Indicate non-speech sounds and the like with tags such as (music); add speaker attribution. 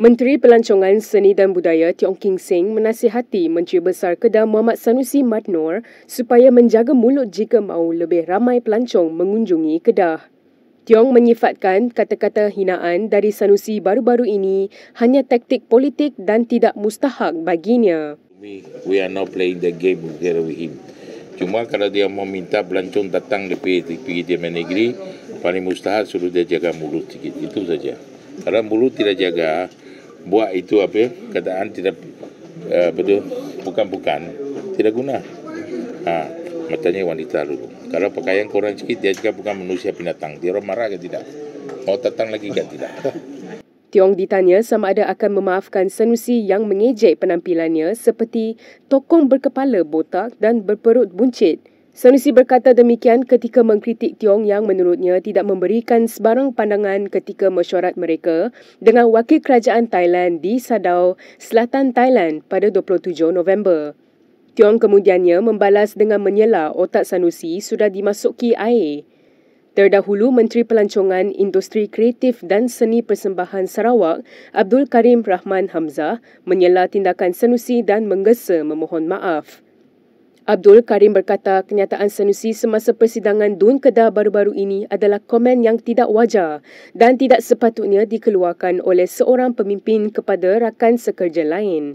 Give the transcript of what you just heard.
Speaker 1: Menteri Pelancongan Seni dan Budaya Tiong King Seng menasihati Menteri Besar Kedah Muhammad Sanusi Matnor supaya menjaga mulut jika mahu lebih ramai pelancong mengunjungi Kedah. Tiong menyifatkan kata-kata hinaan dari Sanusi baru-baru ini hanya taktik politik dan tidak mustahak baginya.
Speaker 2: We, we are not playing the game together with him. Cuma kalau dia mau minta pelancong datang lebih pergi di negeri, paling mustahak suruh dia jaga mulut sikit. Itu saja. Kalau mulut tidak jaga, buat itu apa kataan tidak uh, eh, betul bukan bukan tidak guna ha matanya wanita dulu kalau pakaian kurang sikit dia juga bukan manusia binatang dia orang marah ke tidak mau datang lagi ke tidak (laughs)
Speaker 1: Tiong ditanya sama ada akan memaafkan Senusi yang mengejek penampilannya seperti tokong berkepala botak dan berperut buncit. Sanusi berkata demikian ketika mengkritik Tiong yang menurutnya tidak memberikan sebarang pandangan ketika mesyuarat mereka dengan wakil kerajaan Thailand di Sadau, selatan Thailand pada 27 November. Tiong kemudiannya membalas dengan menyela otak Sanusi sudah dimasuki air. Terdahulu Menteri Pelancongan Industri Kreatif dan Seni Persembahan Sarawak Abdul Karim Rahman Hamzah menyela tindakan Sanusi dan menggesa memohon maaf. Abdul Karim berkata kenyataan Sanusi semasa persidangan Dun Kedah baru-baru ini adalah komen yang tidak wajar dan tidak sepatutnya dikeluarkan oleh seorang pemimpin kepada rakan sekerja lain.